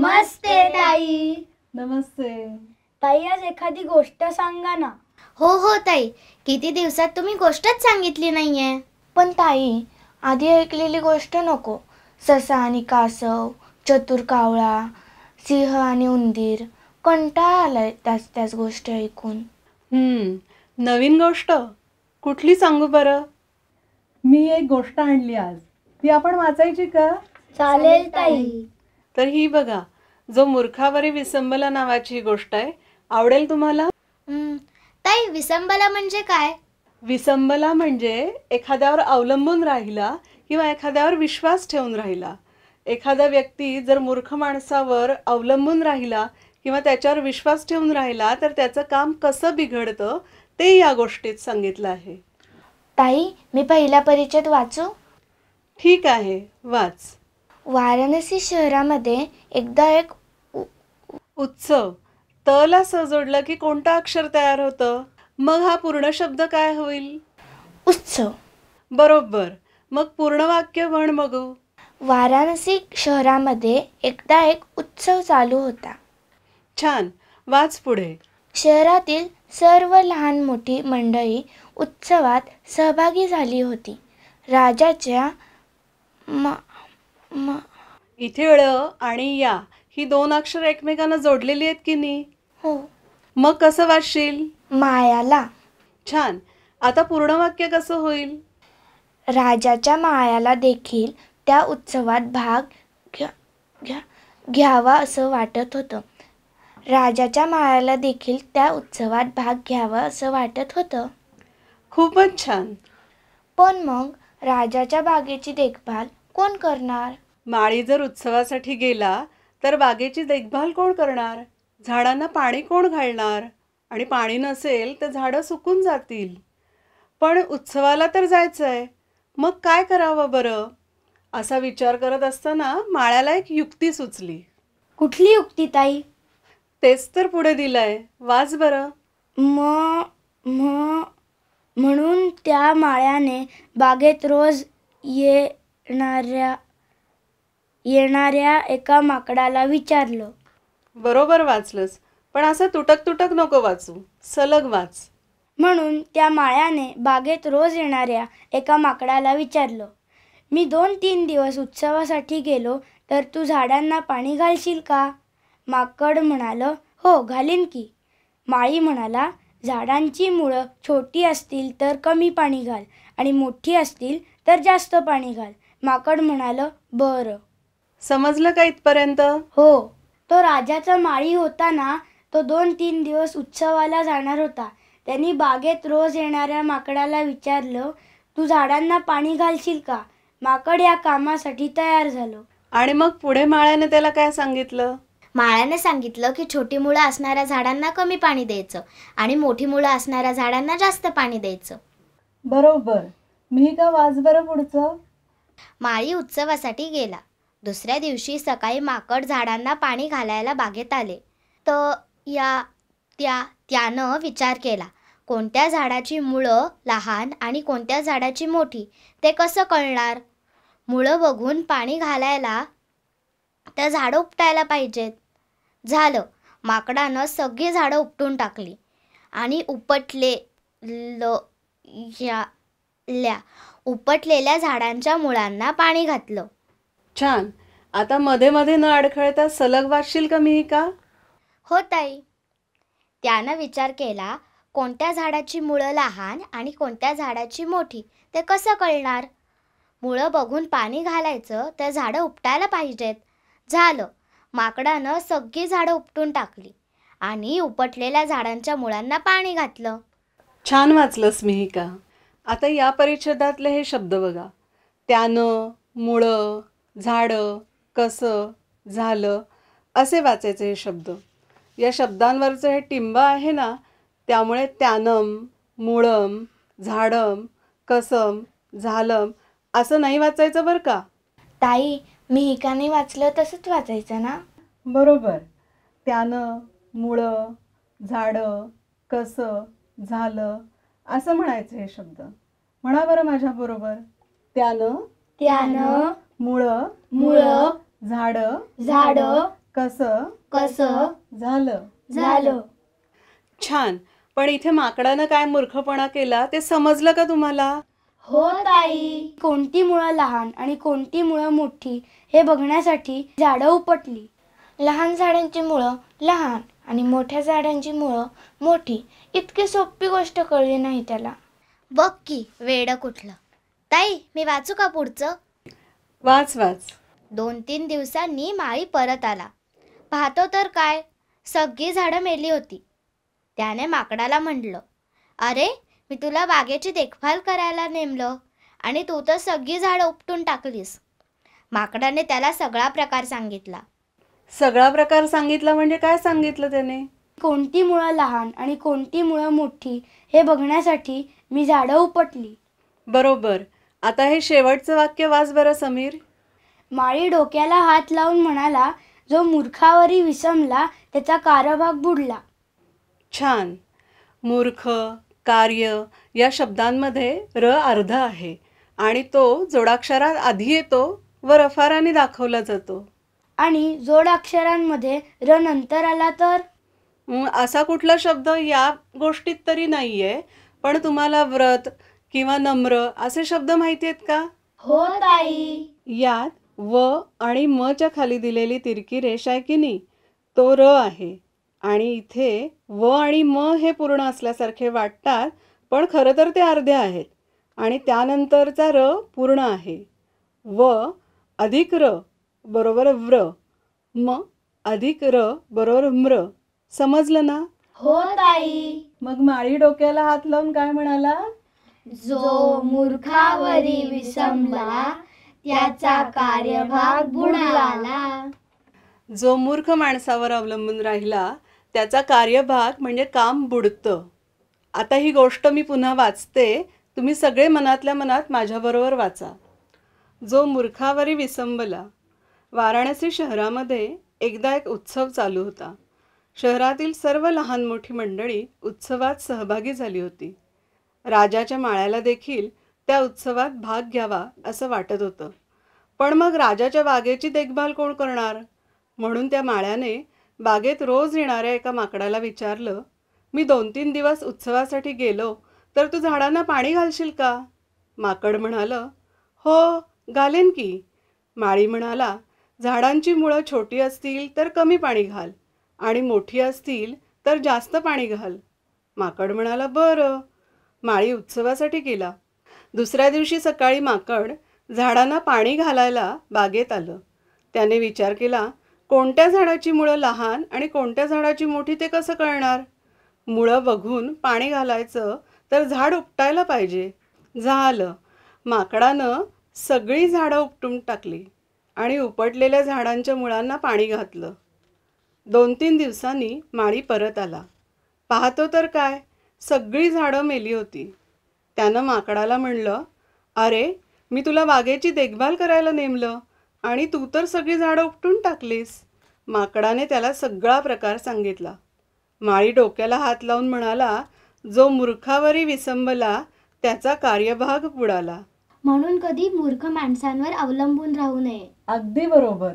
नमस्ते ताई नमस्ते ताई आज एखादी गोष्ट सांगा ना हो हो ताई किती दिवसात तुम्ही गोष्टच सांगितली नाहीये पण ताई आधी ऐकलेली गोष्ट नको ससा आणि कासव चतुर कावळा सिंह आणि उंदीर कंटाळा आलाय त्याच त्याच गोष्ट ऐकून हम्म, नवीन गोष्ट कुठली सांगू बर मी एक गोष्ट आणली आज ती आपण वाचायची का चालेल ताई तर ही बघा जो मूर्खावरी विसंबला नावाची गोष्ट आहे आवडेल तुम्हाला ताई विसंबला म्हणजे काय विसंबला म्हणजे एखाद्यावर अवलंबून राहिला किंवा एखाद्यावर विश्वास ठेवून राहिला एखादा व्यक्ती जर मूर्ख माणसावर अवलंबून राहिला किंवा त्याच्यावर विश्वास ठेवून राहिला तर त्याचं काम कसं बिघडतं ते या गोष्टीत सांगितलं आहे ताई मी पहिल्या परिचय वाचू ठीक आहे वाच वाराणसी शहरामध्ये एकदा एक उत्सव तला जोडलं की कोणतं अक्षर तयार होतं मग हा पूर्ण शब्द काय होईल उत्सव बरोबर मग पूर्ण वाक्य म्हण बघू वाराणसी शहरामध्ये एकदा एक उत्सव चालू होता छान वाच पुढे शहरातील सर्व लहान मोठी मंडळी उत्सवात सहभागी झाली होती राजाच्या इथे ळ आणि या ही दोन अक्षर एकमेकांना जोडलेली आहेत की नाही हो मग कसं वाचशील मायाला छान आता पूर्ण वाक्य कसं होईल राजाच्या मायाला देखील त्या उत्सवात भाग घ्या घ्या घ्यावा असं वाटत होतं राजाच्या मायाला देखील त्या उत्सवात भाग घ्यावा असं वाटत होतं खूपच छान पण मग राजाच्या बागेची देखभाल कोण करणार माळी जर उत्सवासाठी गेला तर बागेची देखभाल कोण करणार झाडांना पाणी कोण घालणार आणि पाणी नसेल तर झाडं सुकून जातील पण उत्सवाला तर जायचं आहे मग काय करावं बरं असा विचार करत असताना माळ्याला एक युक्ती सुचली कुठली युक्ती ताई तेच तर पुढे दिलंय वाच बरं म म म्हणून त्या माळ्याने बागेत रोज ये येणाऱ्या येणाऱ्या एका माकडाला विचारलं बरोबर वाचलंस पण असं तुटक तुटक नको वाचू सलग वाच म्हणून त्या माळ्याने बागेत रोज येणाऱ्या एका माकडाला विचारलं मी दोन तीन दिवस उत्सवासाठी गेलो तर तू झाडांना पाणी घालशील का माकड म्हणालं हो घालीन की माळी म्हणाला झाडांची मुळं छोटी असतील तर कमी पाणी घाल आणि मोठी असतील तर जास्त पाणी घाल माकड म्हणाल बरं समजलं का इथपर्यंत हो तो राजाचा माळी होता ना तो दोन तीन दिवस उत्सवाला जाणार होता त्यांनी बागेत रोज येणाऱ्या माकडाला विचारलं तू झाडांना पाणी घालशील का माकड या कामासाठी तयार झालं आणि मग पुढे माळ्याने त्याला काय सांगितलं माळ्याने सांगितलं की छोटी मुळं असणाऱ्या झाडांना कमी पाणी द्यायचं आणि मोठी मुळं असणाऱ्या झाडांना जास्त पाणी द्यायचं बरोबर मी का वाजबर पुढचं माळी उत्सवासाठी गेला दुसऱ्या दिवशी सकाळी माकड झाडांना पाणी घालायला बागेत आले तर या त्या त्यानं विचार केला कोणत्या झाडाची मुळं लहान आणि कोणत्या झाडाची मोठी ते कसं कळणार मुळं बघून पाणी घालायला त्या झाडं उपटायला पाहिजेत झालं माकडानं सगळी झाडं उपटून टाकली आणि उपटले ल या ल्या उपटलेल्या झाडांच्या मुळांना पाणी घातलं छान आता मध्ये मध्ये न अडखळता सलग वाचशील का मी का हो ताई त्यानं विचार केला कोणत्या झाडाची मुळं लहान आणि कोणत्या झाडाची मोठी ते कसं कळणार मुळं बघून पाणी घालायचं तर झाडं उपटायला पाहिजेत झालं माकडानं सगळी झाडं उपटून टाकली आणि उपटलेल्या झाडांच्या मुळांना पाणी घातलं छान वाचलं स्मिहिका आता या परिच्छेदातले हे शब्द बघा त्यानं मुळं झाडं कसं झालं असे वाचायचे हे शब्द या शब्दांवरचं हे टिंब आहे ना त्यामुळे त्यानम मुळम झाडम कसम झालम असं नाही वाचायचं बरं का ताई मी हिकाने वाचलं तसंच वाचायचं ना बरोबर त्यानं मुळं झाडं कसं झालं असं म्हणायचं हे शब्द म्हणा बरं माझ्या बरोबर त्यानं त्यानं मुळ मुळ झाड झाड कस कस झालं झालं छान पण इथे माकडानं काय मूर्खपणा केला ते समजलं का तुम्हाला हो ताई कोणती मुळं लहान आणि कोणती मुळं मोठी हे बघण्यासाठी झाड उपटली लहान झाडांची मुळं लहान आणि मोठ्या झाडांची मुळं मोठी इतकी सोपी गोष्ट कळली नाही त्याला बघ की वेड कुठलं ताई मी वाचू का पुढचं वाच वाच दोन तीन दिवसांनी माळी परत आला पाहतो तर काय सगळी झाडं मेली होती त्याने माकडाला म्हटलं अरे मी तुला बागेची देखभाल करायला नेमलं आणि तू तर सगळी झाडं उपटून टाकलीस माकडाने त्याला सगळा प्रकार सांगितला सगळा प्रकार सांगितला म्हणजे काय सांगितलं त्याने कोणती मुळं लहान आणि कोणती मुळं मोठी हे बघण्यासाठी मी झाडं उपटली बरोबर आता हे शेवटचं वाक्य वाच बरं समीर माळी डोक्याला हात लावून म्हणाला जो मूर्खावरी विसमला त्याचा कारभाग बुडला छान मूर्ख कार्य या शब्दांमध्ये र अर्ध आहे आणि तो जोडाक्षरात आधी येतो व रफाराने दाखवला जातो आणि जोडाक्षरांमध्ये र नंतर आला तर असा कुठला शब्द या गोष्टीत तरी नाहीये पण तुम्हाला व्रत किंवा नम्र असे शब्द माहिती आहेत का हो ताई यात व आणि म च्या खाली दिलेली तिरकी रेष आहे की नाही तो र आहे आणि इथे व आणि म हे पूर्ण असल्यासारखे वाटतात पण खरं तर ते अर्धे आहेत आणि त्यानंतरचा र पूर्ण आहे व अधिक र बरोबर व्र म अधिक र बरोबर म्र समजलं ना हो ताई मग माळी डोक्याला हात लावून काय म्हणाला जो मूर्खावरी विसंबला त्याचा कार्यभाग बुडाला जो मूर्ख माणसावर अवलंबून राहिला त्याचा कार्यभाग म्हणजे काम बुडत आता ही गोष्ट मी पुन्हा वाचते तुम्ही सगळे मनातल्या मनात माझ्याबरोबर वाचा जो मूर्खावरी विसंबला वाराणसी शहरामध्ये एकदा एक उत्सव चालू होता शहरातील सर्व लहान मोठी मंडळी उत्सवात सहभागी झाली होती राजाच्या माळ्याला देखील त्या उत्सवात भाग घ्यावा असं वाटत होतं पण मग राजाच्या बागेची देखभाल कोण करणार म्हणून त्या माळ्याने बागेत रोज येणाऱ्या एका माकडाला विचारलं मी दोन तीन दिवस उत्सवासाठी गेलो तर तू झाडांना पाणी घालशील का माकड म्हणालं हो घालेन की माळी म्हणाला झाडांची मुळं छोटी असतील तर कमी पाणी घाल आणि मोठी असतील तर जास्त पाणी घाल माकड म्हणाला बरं माळी उत्सवासाठी केला दुसऱ्या दिवशी सकाळी माकड झाडांना पाणी घालायला बागेत आलं त्याने विचार केला कोणत्या झाडाची मुळं लहान आणि कोणत्या झाडाची मोठी ते कसं कळणार मुळं बघून पाणी घालायचं तर झाड उपटायला पाहिजे झालं माकडानं सगळी झाडं उपटून टाकली आणि उपटलेल्या झाडांच्या मुळांना पाणी घातलं दोन तीन दिवसांनी माळी परत आला पाहतो तर काय सगळी झाडं मेली होती त्यानं माकडाला म्हणलं अरे मी तुला बागेची देखभाल करायला नेमलं आणि तू तर सगळी झाडं उपटून टाकलीस माकडाने त्याला सगळा प्रकार सांगितला माळी डोक्याला हात लावून म्हणाला जो मूर्खावरी विसंबला त्याचा कार्यभाग बुडाला म्हणून कधी मूर्ख माणसांवर अवलंबून राहू नये अगदी बरोबर